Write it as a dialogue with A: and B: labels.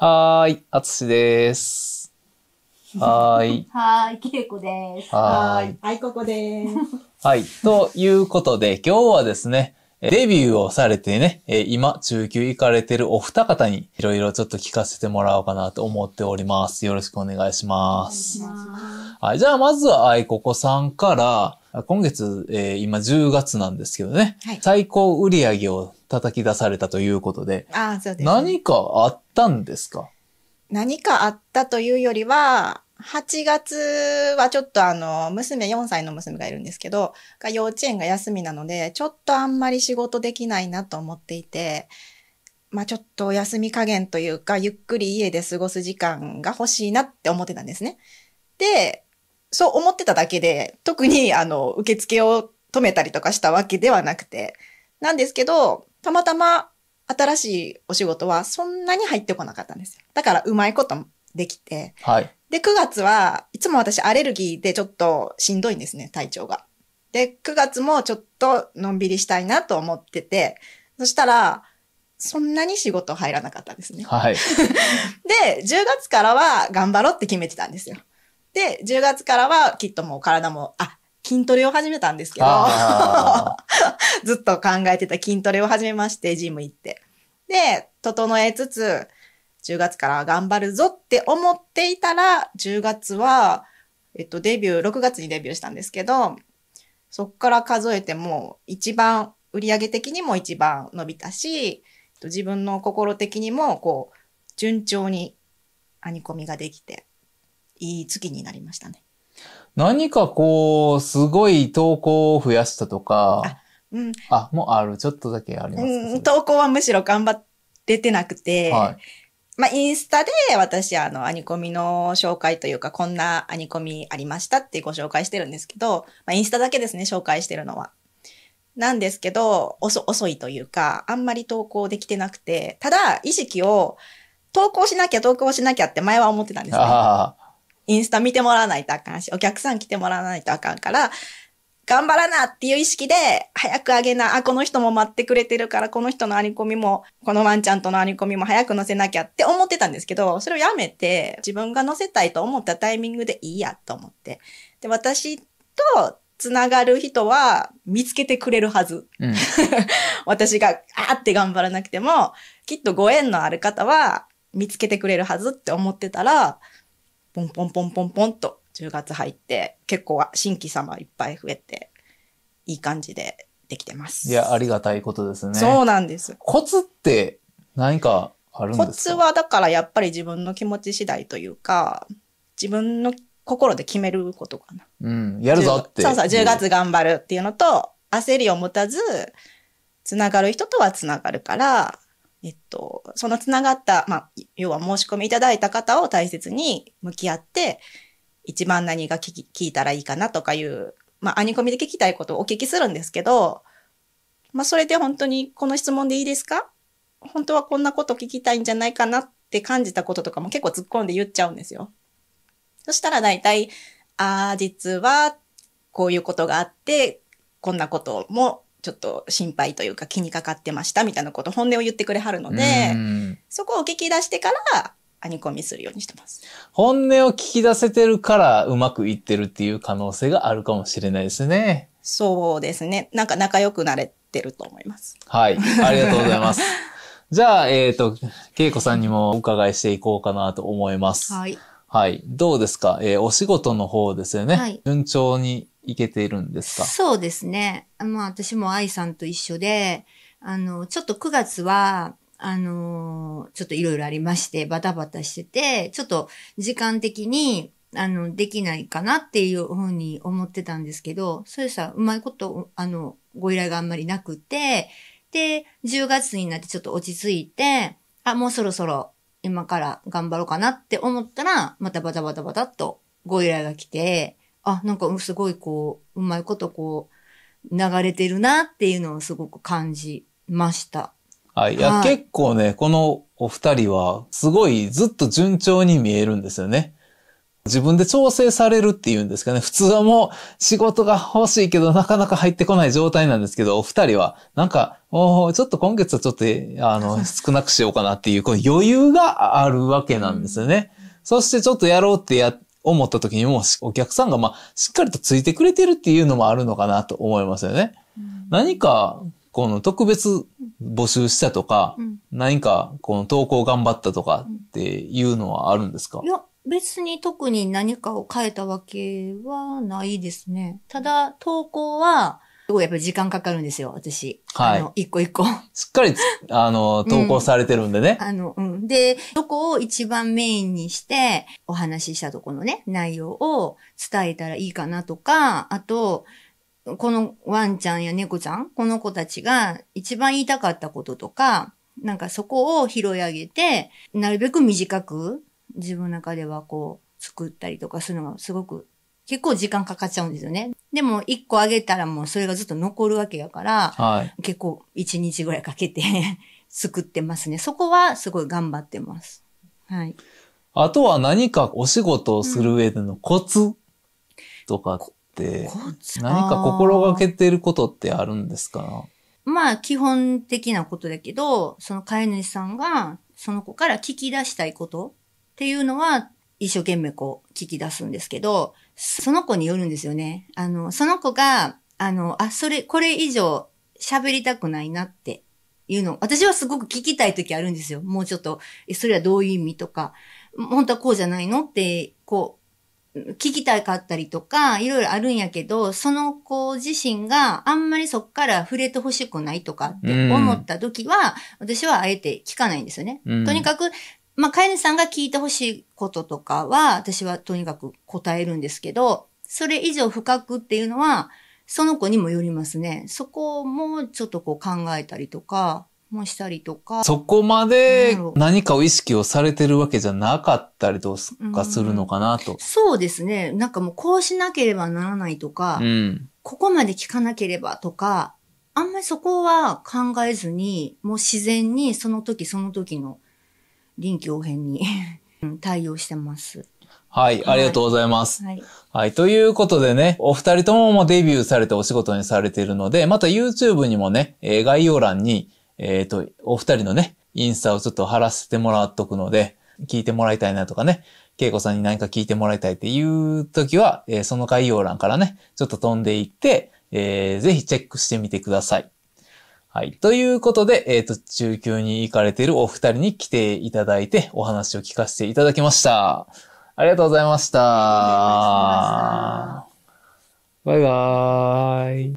A: はーい、あつしです。はーい。
B: はーい、きいこです。はーい。はい、ここです。
A: はい、ということで、今日はですね、デビューをされてね、今、中級行かれてるお二方に、いろいろちょっと聞かせてもらおうかなと思っております。よろしくお願いします。はい、じゃあ、まずは、あいここさんから、今月、えー、今10月なんですけどね、はい、最高売上を叩き出されたということで、
B: あそうです、ね、何
A: かあったんですか
B: 何かあったというよりは、8月はちょっとあの、娘、4歳の娘がいるんですけど、が幼稚園が休みなので、ちょっとあんまり仕事できないなと思っていて、まあちょっと休み加減というか、ゆっくり家で過ごす時間が欲しいなって思ってたんですね。で、そう思ってただけで、特にあの、受付を止めたりとかしたわけではなくて、なんですけど、たまたま新しいお仕事はそんなに入ってこなかったんですよ。だからうまいことできて。はい。で、9月はいつも私アレルギーでちょっとしんどいんですね、体調が。で、9月もちょっとのんびりしたいなと思ってて、そしたら、そんなに仕事入らなかったですね。はい。で、10月からは頑張ろうって決めてたんですよ。で、10月からはきっともう体も、あ、筋トレを始めたんですけど、ずっと考えてた筋トレを始めまして、ジム行って。で、整えつつ、10月から頑張るぞって思っていたら、10月は、えっと、デビュー、6月にデビューしたんですけど、そっから数えても、一番、売上的にも一番伸びたし、自分の心的にも、こう、順調に編み込みができて、いい月になりましたね。
A: 何かこう、すごい投稿を増やしたとか、うん、あ、もうある、ちょっとだけあります、
B: うん、投稿はむしろ頑張っててなくて、はい、まあ、インスタで私、あの、アニコミの紹介というか、こんなアニコミありましたってご紹介してるんですけど、まあ、インスタだけですね、紹介してるのは。なんですけど、遅、遅いというか、あんまり投稿できてなくて、ただ、意識を、投稿しなきゃ、投稿しなきゃって前は思ってたんですね。ど、インスタ見てもらわないとあかんし、お客さん来てもらわないとあかんから、頑張らなっていう意識で、早くあげな、あ、この人も待ってくれてるから、この人のアニコミも、このワンちゃんとのアニコミも早く載せなきゃって思ってたんですけど、それをやめて、自分が載せたいと思ったタイミングでいいやと思って。で、私とつながる人は見つけてくれるはず。うん、私が、あーって頑張らなくても、きっとご縁のある方は見つけてくれるはずって思ってたら、ポンポンポンポンポンと10月入って、結構新規様いっぱい増えて、いい感じでできてます。い
A: や、ありがたいことですね。そうな
B: んです。コツ
A: って何かあるんですかコツ
B: はだからやっぱり自分の気持ち次第というか、自分の心で決めることかな。
A: うん、やるぞって。そうそう、10月
B: 頑張るっていうのと、焦りを持たず、つながる人とはつながるから、えっと、そのつながった、まあ、要は申し込みいただいた方を大切に向き合って、一番何が聞き聞いたらいいかなとかいう、まあ、アニコミで聞きたいことをお聞きするんですけど、まあ、それで本当にこの質問でいいですか本当はこんなこと聞きたいんじゃないかなって感じたこととかも結構突っ込んで言っちゃうんですよ。そしたら大体、ああ、実はこういうことがあって、こんなこともちょっと心配というか気にかかってましたみたいなこと本音を言ってくれはるので、そこを聞き出してから、アニコミするようにしてます。
A: 本音を聞き出せてるからうまくいってるっていう可能性があるかもしれないですね。
B: そうですね。なんか仲良くなれてると思います。
A: はい。ありがとうございます。じゃあ、えっ、ー、と、恵子さんにもお伺いしていこうかなと思います。はい。はい。どうですかえー、お仕事の方ですよね。はい。順調にいけてるんですかそ
C: うですね。まあ私も愛さんと一緒で、あの、ちょっと9月は、あの、ちょっといろいろありまして、バタバタしてて、ちょっと時間的に、あの、できないかなっていうふうに思ってたんですけど、そうさ、うまいこと、あの、ご依頼があんまりなくて、で、10月になってちょっと落ち着いて、あ、もうそろそろ今から頑張ろうかなって思ったら、またバタバタバタっとご依頼が来て、あ、なんかすごいこう、うまいことこう、流れてるなっていうのをすごく感じました。
A: はい。いや、結構ね、このお二人は、すごいずっと順調に見えるんですよね。自分で調整されるっていうんですかね。普通はもう仕事が欲しいけどなかなか入ってこない状態なんですけど、お二人はなんか、おちょっと今月はちょっと、あの、少なくしようかなっていう、この余裕があるわけなんですよね。そしてちょっとやろうってや思った時にも、お客さんがまあ、しっかりとついてくれてるっていうのもあるのかなと思いますよね。うん、何か、この特別募集したとか、うん、何かこの投稿頑張ったとかっていうのはあるんですか、いや、
C: 別に特に何かを変えたわけはないですね。ただ、投稿は、すごいやっぱり時間かかるんですよ、私。
A: はい。あの、一個一個。しっかり、あの、投稿されてるんでね。う
C: ん、あの、うん。で、そこを一番メインにして、お話ししたとこのね、内容を伝えたらいいかなとか、あと、このワンちゃんや猫ちゃん、この子たちが一番言いたかったこととか、なんかそこを拾い上げて、なるべく短く自分の中ではこう、作ったりとかするのがすごく、結構時間かかっちゃうんですよね。でも一個あげたらもうそれがずっと残るわけやから、はい、結構一日ぐらいかけて 作ってますね。そこはすごい頑張ってます。はい。
A: あとは何かお仕事をする上でのコツとかって、何か心がけてることってあるんですか
C: まあ基本的なことだけど、その飼い主さんがその子から聞き出したいことっていうのは一生懸命こう聞き出すんですけど、その子によるんですよね。あの、その子が、あの、あ、それ、これ以上喋りたくないなっていうの、私はすごく聞きたい時あるんですよ。もうちょっと、え、それはどういう意味とか、本当はこうじゃないのって、こう、聞きたかったりとか、いろいろあるんやけど、その子自身があんまりそっから触れてほしくないとかって思った時は、私はあえて聞かないんですよね。とにかく、まあ、飼い主さんが聞いてほしいこととかは、私はとにかく答えるんですけど、それ以上深くっていうのは、その子にもよりますね。そこもちょっとこう考えたりとか、もしたりとか。そこ
A: まで何かを意識をされてるわけじゃなかったりとかするのかなと。う
C: そうですね。なんかもうこうしなければならないとか、うん、ここまで聞かなければとか、あんまりそこは考えずに、もう自然にその時その時の臨機応変に 対応してます。
A: はい、ありがとうございます。はい。はい、ということでね、お二人とももデビューされてお仕事にされているので、また YouTube にもね、えー、概要欄に、えっ、ー、と、お二人のね、インスタをちょっと貼らせてもらっとくので、聞いてもらいたいなとかね、恵子さんに何か聞いてもらいたいっていう時は、えー、その概要欄からね、ちょっと飛んでいって、えー、ぜひチェックしてみてください。はい。ということで、えっ、ー、と、中級に行かれているお二人に来ていただいて、お話を聞かせていただきました。ありがとうございました。バイバーイ。